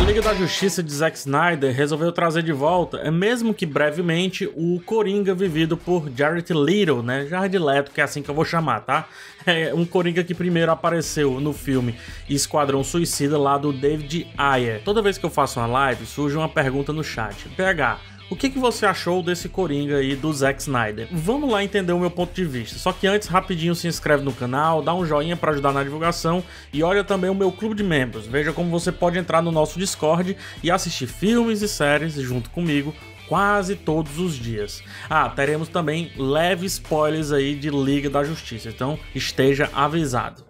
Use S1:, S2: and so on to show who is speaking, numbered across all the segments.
S1: A Liga da Justiça de Zack Snyder resolveu trazer de volta, é mesmo que brevemente, o Coringa vivido por Jared Leto, né? Jared Leto, que é assim que eu vou chamar, tá? É um Coringa que primeiro apareceu no filme Esquadrão Suicida lá do David Ayer. Toda vez que eu faço uma live, surge uma pergunta no chat. PH, o que, que você achou desse Coringa aí do Zack Snyder? Vamos lá entender o meu ponto de vista. Só que antes, rapidinho, se inscreve no canal, dá um joinha para ajudar na divulgação e olha também o meu clube de membros. Veja como você pode entrar no nosso Discord e assistir filmes e séries junto comigo quase todos os dias. Ah, teremos também leves spoilers aí de Liga da Justiça, então esteja avisado.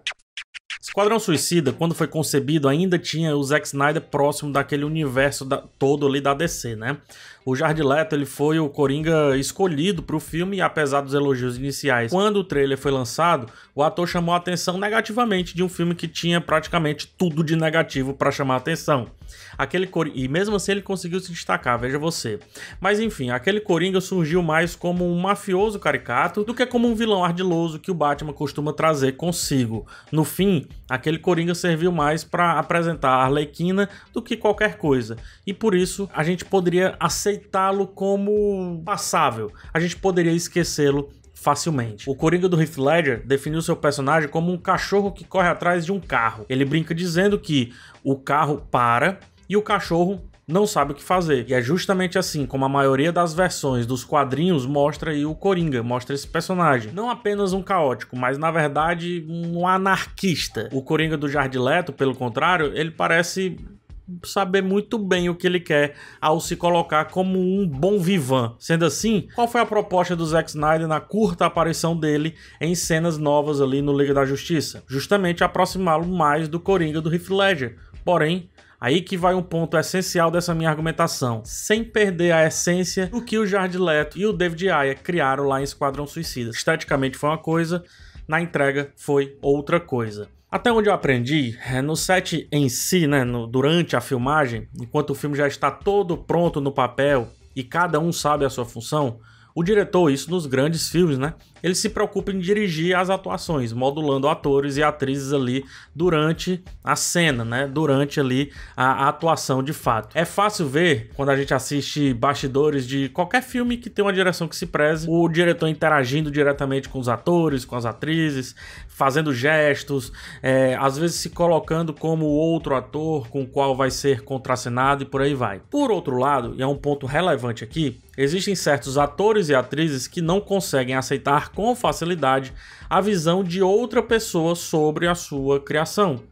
S1: Esquadrão Suicida, quando foi concebido, ainda tinha o Zack Snyder próximo daquele universo da, todo ali da DC, né? O Jared Leto, ele foi o Coringa escolhido para o filme, apesar dos elogios iniciais. Quando o trailer foi lançado, o ator chamou a atenção negativamente de um filme que tinha praticamente tudo de negativo para chamar a atenção. Aquele Coringa, e mesmo assim ele conseguiu se destacar, veja você. Mas enfim, aquele Coringa surgiu mais como um mafioso caricato do que como um vilão ardiloso que o Batman costuma trazer consigo. No fim, Aquele Coringa serviu mais para apresentar a Arlequina do que qualquer coisa. E por isso a gente poderia aceitá-lo como passável. A gente poderia esquecê-lo facilmente. O Coringa do Heath Ledger definiu seu personagem como um cachorro que corre atrás de um carro. Ele brinca dizendo que o carro para e o cachorro não sabe o que fazer. E é justamente assim como a maioria das versões dos quadrinhos mostra aí o Coringa, mostra esse personagem. Não apenas um caótico, mas na verdade um anarquista. O Coringa do Jardim Leto, pelo contrário, ele parece saber muito bem o que ele quer ao se colocar como um bom vivan. Sendo assim, qual foi a proposta do Zack Snyder na curta aparição dele em cenas novas ali no Liga da Justiça? Justamente aproximá-lo mais do Coringa do Heath Ledger, porém Aí que vai um ponto essencial dessa minha argumentação, sem perder a essência do que o Jared Leto e o David Ayer criaram lá em Esquadrão Suicida. Esteticamente foi uma coisa, na entrega foi outra coisa. Até onde eu aprendi, é, no set em si, né, no, durante a filmagem, enquanto o filme já está todo pronto no papel e cada um sabe a sua função, o diretor, isso nos grandes filmes, né? ele se preocupa em dirigir as atuações, modulando atores e atrizes ali durante a cena, né? Durante ali a, a atuação de fato. É fácil ver quando a gente assiste bastidores de qualquer filme que tem uma direção que se preze, o diretor interagindo diretamente com os atores, com as atrizes, fazendo gestos, é, às vezes se colocando como outro ator com o qual vai ser contracenado e por aí vai. Por outro lado, e é um ponto relevante aqui, existem certos atores e atrizes que não conseguem aceitar com facilidade a visão de outra pessoa sobre a sua criação.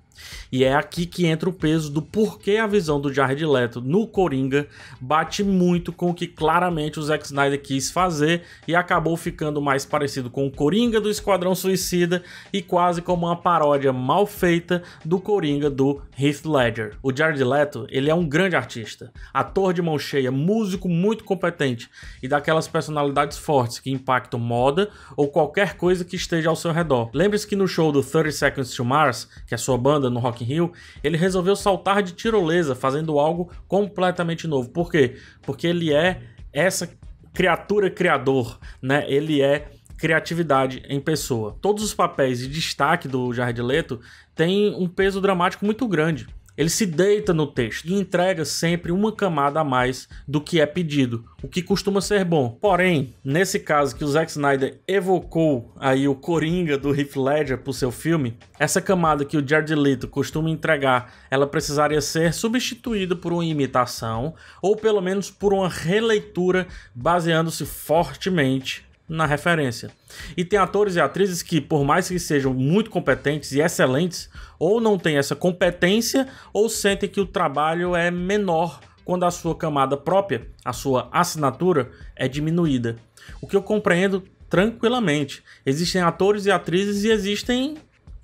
S1: E é aqui que entra o peso do porquê a visão do Jared Leto no Coringa bate muito com o que claramente o Zack Snyder quis fazer e acabou ficando mais parecido com o Coringa do Esquadrão Suicida e quase como uma paródia mal feita do Coringa do Heath Ledger. O Jared Leto, ele é um grande artista, ator de mão cheia, músico muito competente e daquelas personalidades fortes que impactam moda ou qualquer coisa que esteja ao seu redor. Lembre-se que no show do 30 Seconds to Mars, que é sua banda banda no Rock in Rio, ele resolveu saltar de tirolesa, fazendo algo completamente novo. Por quê? Porque ele é essa criatura criador, né? Ele é criatividade em pessoa. Todos os papéis de destaque do Jared Leto têm um peso dramático muito grande. Ele se deita no texto e entrega sempre uma camada a mais do que é pedido, o que costuma ser bom. Porém, nesse caso que o Zack Snyder evocou aí o Coringa do Heath Ledger pro seu filme, essa camada que o Jared Leto costuma entregar, ela precisaria ser substituída por uma imitação ou pelo menos por uma releitura baseando-se fortemente na referência. E tem atores e atrizes que, por mais que sejam muito competentes e excelentes, ou não têm essa competência, ou sentem que o trabalho é menor quando a sua camada própria, a sua assinatura, é diminuída. O que eu compreendo tranquilamente. Existem atores e atrizes e existem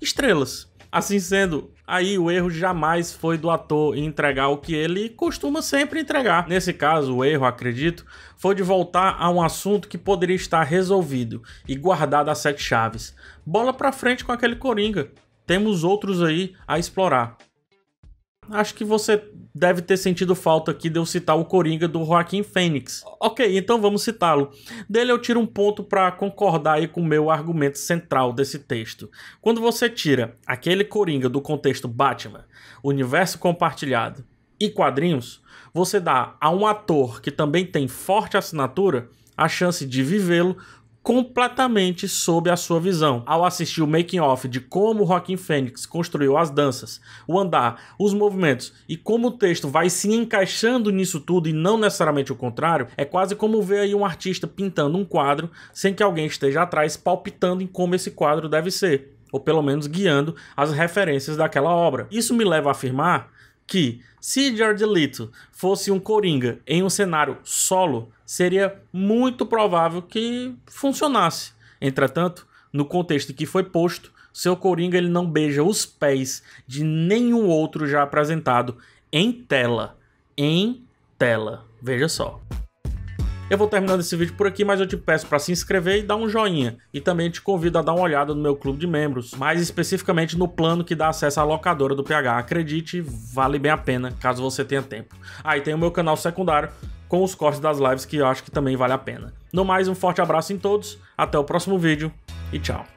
S1: estrelas. Assim sendo, aí o erro jamais foi do ator em entregar o que ele costuma sempre entregar. Nesse caso, o erro, acredito, foi de voltar a um assunto que poderia estar resolvido e guardado a sete chaves. Bola para frente com aquele coringa. Temos outros aí a explorar acho que você deve ter sentido falta aqui de eu citar o Coringa do Joaquim Fênix. Ok, então vamos citá-lo. Dele eu tiro um ponto para concordar aí com o meu argumento central desse texto. Quando você tira aquele Coringa do contexto Batman, universo compartilhado e quadrinhos, você dá a um ator que também tem forte assinatura a chance de vivê-lo completamente sob a sua visão. Ao assistir o making off de como o Rockin' Fênix construiu as danças, o andar, os movimentos e como o texto vai se encaixando nisso tudo e não necessariamente o contrário, é quase como ver aí um artista pintando um quadro sem que alguém esteja atrás palpitando em como esse quadro deve ser, ou pelo menos guiando as referências daquela obra. Isso me leva a afirmar que se George Leto fosse um Coringa em um cenário solo, seria muito provável que funcionasse. Entretanto, no contexto que foi posto, seu Coringa ele não beija os pés de nenhum outro já apresentado em tela. Em tela. Veja só. Eu vou terminando esse vídeo por aqui, mas eu te peço para se inscrever e dar um joinha. E também te convido a dar uma olhada no meu clube de membros, mais especificamente no plano que dá acesso à locadora do PH. Acredite, vale bem a pena, caso você tenha tempo. Aí ah, tem o meu canal secundário com os cortes das lives que eu acho que também vale a pena. No mais, um forte abraço em todos, até o próximo vídeo e tchau.